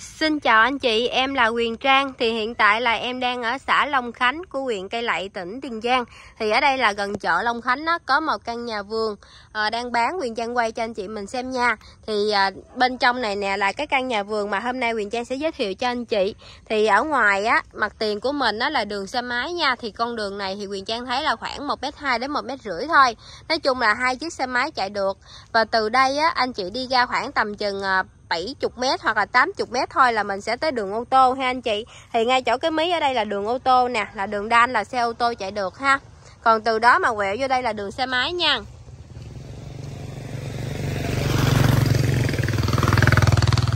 Xin chào anh chị, em là Quyền Trang Thì hiện tại là em đang ở xã Long Khánh của huyện Cây Lậy, tỉnh Tiền Giang Thì ở đây là gần chợ Long Khánh đó, có một căn nhà vườn à, đang bán Quyền Trang quay cho anh chị mình xem nha Thì à, bên trong này nè là cái căn nhà vườn mà hôm nay Quyền Trang sẽ giới thiệu cho anh chị Thì ở ngoài á, mặt tiền của mình đó là đường xe máy nha Thì con đường này thì Quyền Trang thấy là khoảng 1m2 đến 1m50 thôi Nói chung là hai chiếc xe máy chạy được Và từ đây á, anh chị đi ra khoảng tầm chừng ờ, 70 m hoặc là 80 m thôi là mình sẽ tới đường ô tô ha anh chị. Thì ngay chỗ cái mí ở đây là đường ô tô nè, là đường đan là xe ô tô chạy được ha. Còn từ đó mà quẹo vô đây là đường xe máy nha.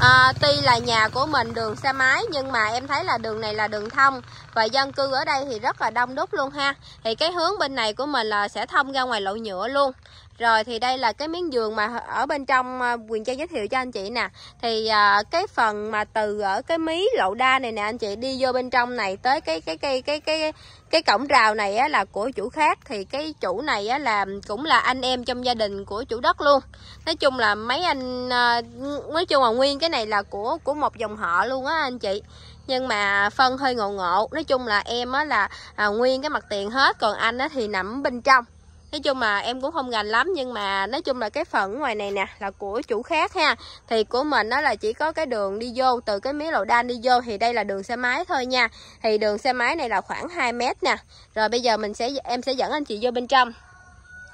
À, tuy là nhà của mình đường xe máy nhưng mà em thấy là đường này là đường thông và dân cư ở đây thì rất là đông đúc luôn ha thì cái hướng bên này của mình là sẽ thông ra ngoài lộ nhựa luôn rồi thì đây là cái miếng giường mà ở bên trong ờ, quyền trang giới thiệu cho anh chị nè thì à, cái phần mà từ ở cái mí lộ đa này nè anh chị đi vô bên trong này tới cái cái cái cái cái, cái cổng rào này á, là của chủ khác thì cái chủ này á, là cũng là anh em trong gia đình của chủ đất luôn nói chung là mấy anh ờ, nói chung là nguyên cái này là của của một dòng họ luôn á anh chị nhưng mà phân hơi ngộ ngộ nói chung là em á, là à, nguyên cái mặt tiền hết còn anh á, thì nằm bên trong nói chung mà em cũng không gành lắm nhưng mà nói chung là cái phần ngoài này nè là của chủ khác ha thì của mình nó là chỉ có cái đường đi vô từ cái mía lầu đan đi vô thì đây là đường xe máy thôi nha thì đường xe máy này là khoảng 2 mét nè rồi bây giờ mình sẽ em sẽ dẫn anh chị vô bên trong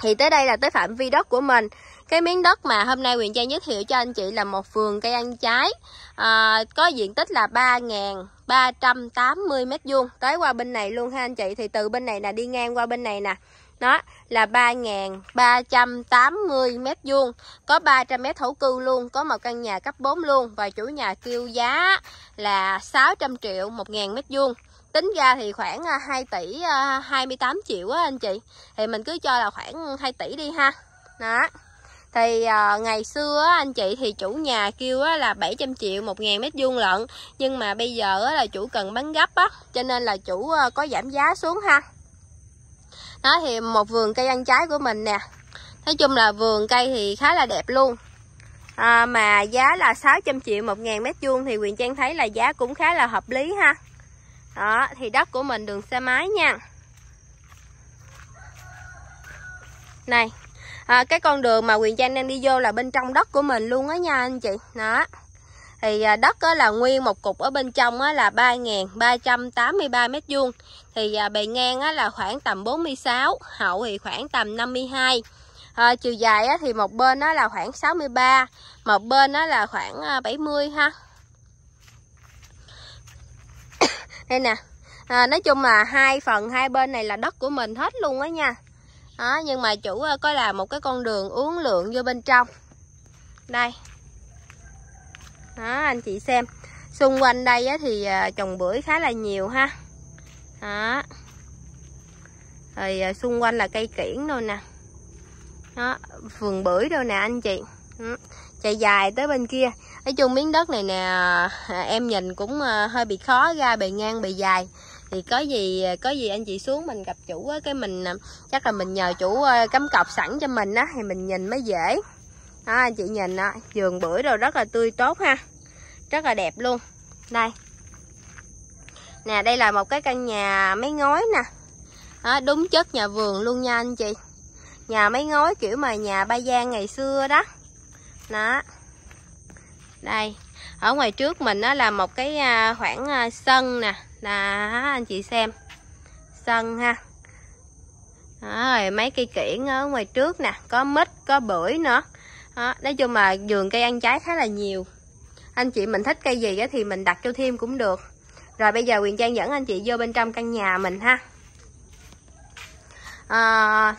thì tới đây là tới phạm vi đất của mình cái miếng đất mà hôm nay Quyền Trang giới thiệu cho anh chị là một vườn cây ăn trái à, có diện tích là 3.380 mét vuông tới qua bên này luôn ha anh chị thì từ bên này là đi ngang qua bên này nè đó là 3.380 mét vuông có 300 mét thổ cư luôn có một căn nhà cấp 4 luôn và chủ nhà kêu giá là 600 triệu 1.000 mét vuông tính ra thì khoảng 2 à, tỷ 28 à, triệu á anh chị thì mình cứ cho là khoảng 2 tỷ đi ha đó thì à, ngày xưa á, anh chị thì chủ nhà kêu á, là 700 triệu 1.000 mét vuông lận nhưng mà bây giờ á, là chủ cần bán gấp á cho nên là chủ à, có giảm giá xuống ha đó thì một vườn cây ăn trái của mình nè nói chung là vườn cây thì khá là đẹp luôn à, mà giá là 600 triệu một ngàn mét vuông thì Quyền Trang thấy là giá cũng khá là hợp lý ha đó thì đất của mình đường xe máy nha này à, cái con đường mà Quyền Trang đang đi vô là bên trong đất của mình luôn á nha anh chị đó thì à, đất là nguyên một cục ở bên trong là 3.383 m2 thì à, bề ngang là khoảng tầm 46 hậu thì khoảng tầm 52 à, chiều dài thì một bên nó là khoảng 63 một bên nó là khoảng 70 à, ha đây nè à, nói chung là hai phần hai bên này là đất của mình hết luôn á nha đó, nhưng mà chủ có làm một cái con đường uống lượng vô bên trong đây đó anh chị xem xung quanh đây á, thì à, trồng bưởi khá là nhiều ha đó rồi à, xung quanh là cây kiển đâu nè đó vườn bưởi đâu nè anh chị ừ, chạy dài tới bên kia nói chung miếng đất này nè à, em nhìn cũng hơi bị khó ra bề ngang bề dài thì có gì có gì anh chị xuống mình gặp chủ á cái mình chắc là mình nhờ chủ cắm cọc sẵn cho mình á thì mình nhìn mới dễ đó, chị nhìn đó, vườn bưởi rồi rất là tươi tốt ha rất là đẹp luôn đây nè đây là một cái căn nhà mấy ngói nè đó, đúng chất nhà vườn luôn nha anh chị nhà mấy ngói kiểu mà nhà ba gian ngày xưa đó đó đây ở ngoài trước mình đó là một cái à, khoảng à, sân nè là anh chị xem sân ha đó, rồi mấy cây kiển ở ngoài trước nè có mít có bưởi nữa đó, nói chung mà vườn cây ăn trái khá là nhiều anh chị mình thích cây gì thì mình đặt cho thêm cũng được rồi bây giờ Quyền Trang dẫn anh chị vô bên trong căn nhà mình ha à,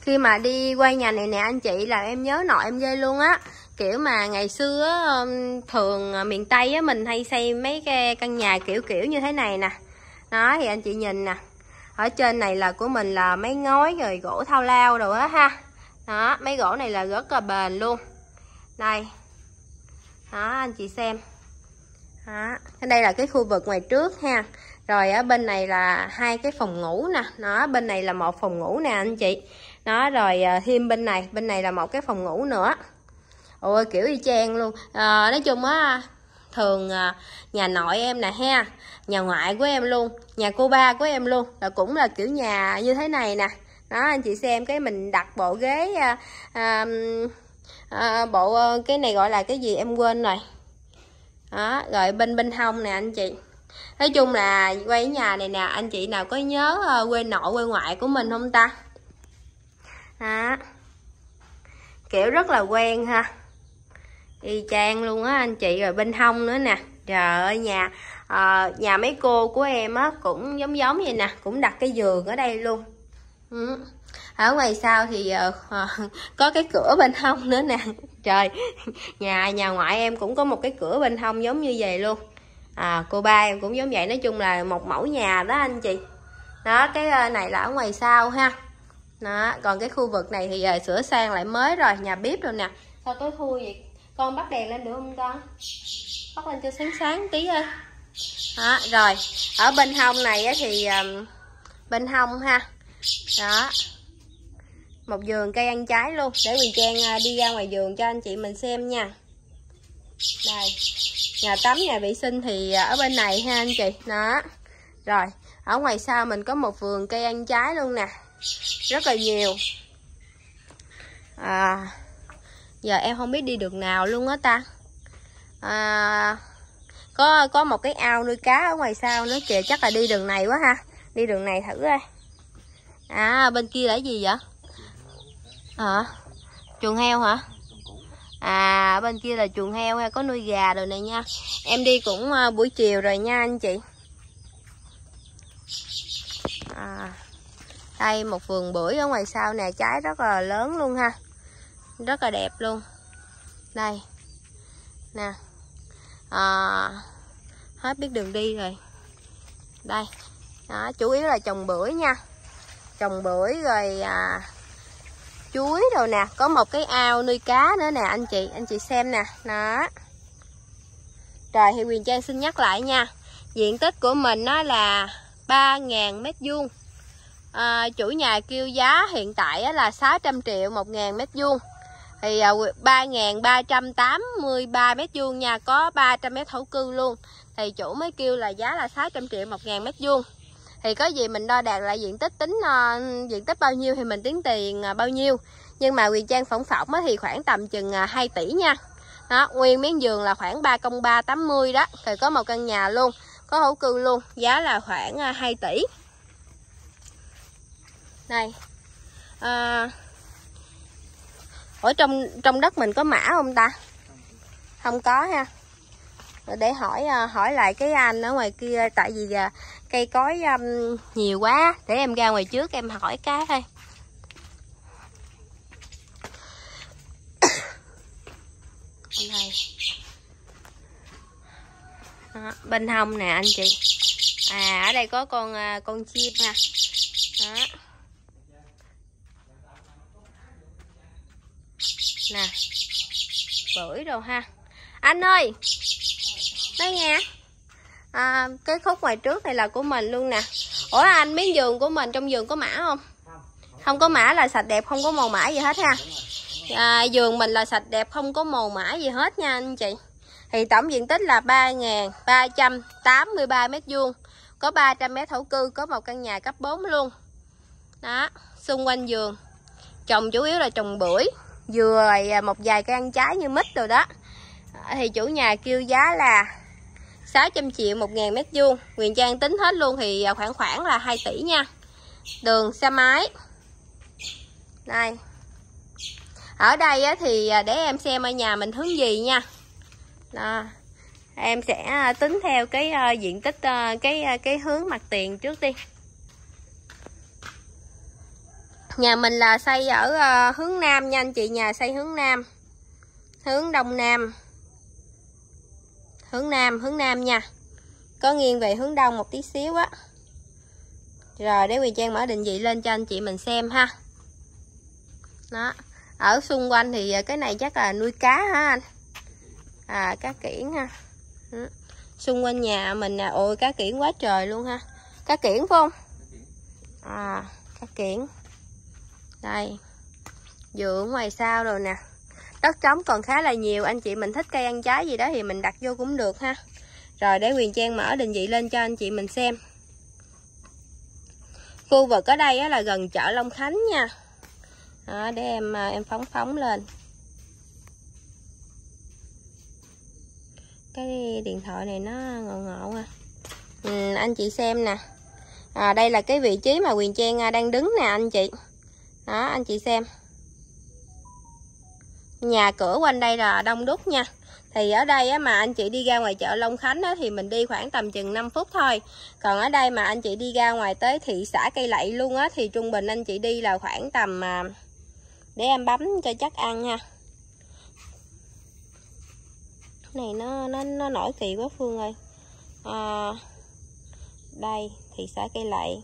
khi mà đi quay nhà này nè anh chị là em nhớ nội em dê luôn á kiểu mà ngày xưa thường à, miền Tây á mình hay xây mấy cái căn nhà kiểu kiểu như thế này nè đó thì anh chị nhìn nè ở trên này là của mình là mấy ngói rồi gỗ thao lao rồi á ha đó mấy gỗ này là rất là bền luôn đây đó anh chị xem đó đây là cái khu vực ngoài trước ha rồi ở bên này là hai cái phòng ngủ nè nó bên này là một phòng ngủ nè anh chị nó rồi ờ, thêm bên này bên này là một cái phòng ngủ nữa ôi kiểu y chang luôn à, nói chung á thường ờ, nhà nội em nè ha nhà ngoại của em luôn nhà cô ba của em luôn là cũng là kiểu nhà như thế này nè đó anh chị xem cái mình đặt bộ ghế à, à, à, bộ ờ, cái này gọi là cái gì em quên rồi đó rồi bên bên hông nè anh chị nói chung là quay nhà này nè anh chị nào có nhớ ờ, quê nội quê ngoại của mình không ta đó kiểu rất là quen ha y chang luôn á anh chị rồi bên hông nữa nè trời ơi nhà à, nhà mấy cô của em á cũng giống giống vậy nè cũng đặt cái giường ở đây luôn Ừ. ở ngoài sau thì uh, có cái cửa bên hông nữa nè trời nhà nhà ngoại em cũng có một cái cửa bên hông giống như vậy luôn à, cô ba em cũng giống vậy nói chung là một mẫu nhà đó anh chị đó cái ờ, này là ở ngoài sau ha đó còn cái khu vực này thì giờ sửa sang lại mới rồi nhà bếp rồi nè sao tối thui vậy con bắt đèn lên được không con bắt lên cho sáng sáng tí thôi đó, rồi ở bên hông này thì bên hông ha đó một vườn cây ăn trái luôn để Quỳnh Trang à, đi ra ngoài vườn cho anh chị mình xem nha đây nhà tắm nhà vệ sinh thì à, ở bên này ha anh chị đó rồi ở ngoài sau mình có một vườn cây ăn trái luôn nè rất là nhiều à giờ em không biết đi đường nào luôn á ta à, có có một cái ao nuôi cá ở ngoài sau nữa kìa chắc là đi đường này quá ha đi đường này thử coi à bên kia là gì vậy hả à, chuồng heo hả à bên kia là chuồng heo hay có nuôi gà rồi này nha em đi cũng à, buổi chiều rồi nha anh chị à đây một vườn bưởi ở ngoài sau nè trái rất là lớn luôn ha rất là đẹp luôn đây nè à, hết biết đường đi rồi đây đó, chủ yếu là trồng bưởi nha trồng bưởi rồi à, chuối rồi nè có một cái ao nuôi cá nữa nè anh chị anh chị xem nè đó rồi thì Quyền Trang xin nhắc lại nha diện tích của mình nó là 3.000 mét vuông à, chủ nhà kêu giá hiện tại là 600 triệu 1.000 mét vuông thì 3.383 à, mét vuông nha có 300 mét thổ cư luôn thì chủ mới kêu là giá là 600 triệu 1.000 mét vuông thì có gì mình đo đạt lại diện tích tính uh, diện tích bao nhiêu thì mình tính tiền uh, bao nhiêu nhưng mà quyền trang phỏng phỏng thì khoảng tầm chừng uh, ờ, 2 tỷ nha đó nguyên miếng giường là khoảng ba công ba tám mươi đó thì có một căn nhà luôn có hữu cư luôn giá là khoảng uh, 2 tỷ này à, ở trong trong đất mình có mã không ta không có ha để hỏi hỏi lại cái anh ở ngoài kia tại vì cây cối um, nhiều quá để em ra ngoài trước em hỏi cái thôi đây. đó, bên hông nè anh chị à ở đây có con à, con chim nè. đó nè bưởi rồi ha anh ơi nói nghe à, cái khúc ngoài trước này là của mình luôn nè ủa anh miếng giường của mình trong giường có mã không không có mã là sạch đẹp không có màu mã gì hết ha à, giường mình là sạch đẹp không có màu mã gì hết nha anh chị thì tổng diện tích là 3.383 mét vuông có 300 mét thổ cư có một căn nhà cấp 4 luôn đó xung quanh giường trồng chủ yếu là trồng bưởi dừa à, một vài cây ăn trái như mít rồi đó thì chủ nhà kêu giá là 600 triệu 1 ngàn mét vuông Nguyên Trang tính hết luôn thì à, khoảng khoảng là 2 tỷ nha đường xe máy đây ở đây thì à, để em xem ở nhà mình hướng gì nha đó. em sẽ à, tính theo cái diện tích cái cái hướng mặt tiền trước đi nhà mình là xây ở hướng nam nha anh chị nhà xây hướng nam hướng đông nam hướng nam hướng nam nha có nghiêng về hướng đông một tí xíu á rồi để Quỳ Trang mở định vị lên cho anh chị mình xem ha đó ở xung quanh thì à, cái này chắc là nuôi cá ha anh à cá kiển ha ừ. xung quanh nhà mình à ôi cá kiển quá trời luôn ha cá kiển phải không à cá kiển đây dựa ngoài sau rồi nè đất trống còn khá là nhiều anh chị mình thích cây ăn trái gì đó thì mình đặt vô cũng được ha rồi để Quyền Trang mở định vị lên cho anh chị mình xem khu vực ở đây á, là gần chợ Long Khánh nha đó, để em à, em phóng phóng lên cái điện thoại này nó ngộ ngộ à ừ, anh chị xem nè à, đây là cái vị trí mà Quyền Trang à, đang đứng nè anh chị đó anh chị xem nhà cửa quanh đây là đông đúc nha thì ở đây á, mà anh chị đi ra ngoài chợ Long Khánh á, thì mình đi khoảng tầm chừng 5 phút thôi còn ở đây mà anh chị đi ra ngoài tới thị xã Cây Lậy luôn á thì trung bình anh chị đi là khoảng tầm à, để em bấm cho chắc ăn nha này nó nó nó nổi kỳ quá Phương ơi à, đây thị xã Cây Lậy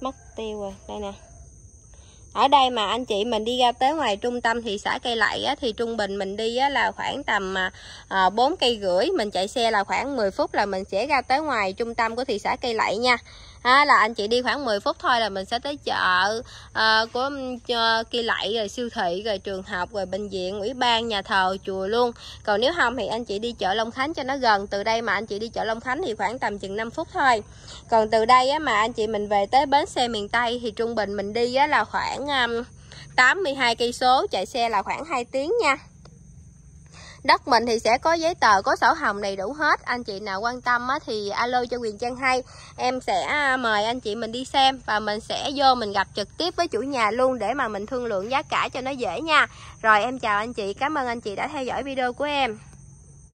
mất tiêu rồi đây nè ở đây mà anh chị mình đi ra tới ngoài trung tâm thị xã cây lậy á, thì trung bình mình đi á, là khoảng tầm à, 4 à, cây rưỡi mình chạy xe là khoảng 10 phút là mình sẽ ra tới ngoài trung tâm của thị xã cây lậy nha à, là anh chị đi khoảng 10 phút thôi là mình sẽ tới chợ à, của uh, kia lạy rồi siêu thị rồi trường học rồi bệnh viện ủy ban nhà thờ chùa luôn còn nếu không thì anh chị đi chợ Long Khánh cho nó gần từ đây mà anh chị đi chợ Long Khánh thì khoảng tầm chừng 5 phút thôi còn từ đây á, mà anh chị mình về tới bến xe miền Tây thì trung bình mình đi á, là khoảng um, 82 cây số chạy xe là khoảng 2 tiếng nha đất mình thì sẽ có giấy tờ có sổ hồng đầy đủ hết anh chị nào quan tâm á, thì alo cho quyền trang hay em sẽ à, mời anh chị mình đi xem và mình sẽ vô mình gặp trực tiếp với chủ nhà luôn để mà mình thương lượng giá cả cho nó dễ nha rồi em chào anh chị cảm ơn anh chị đã theo dõi video của em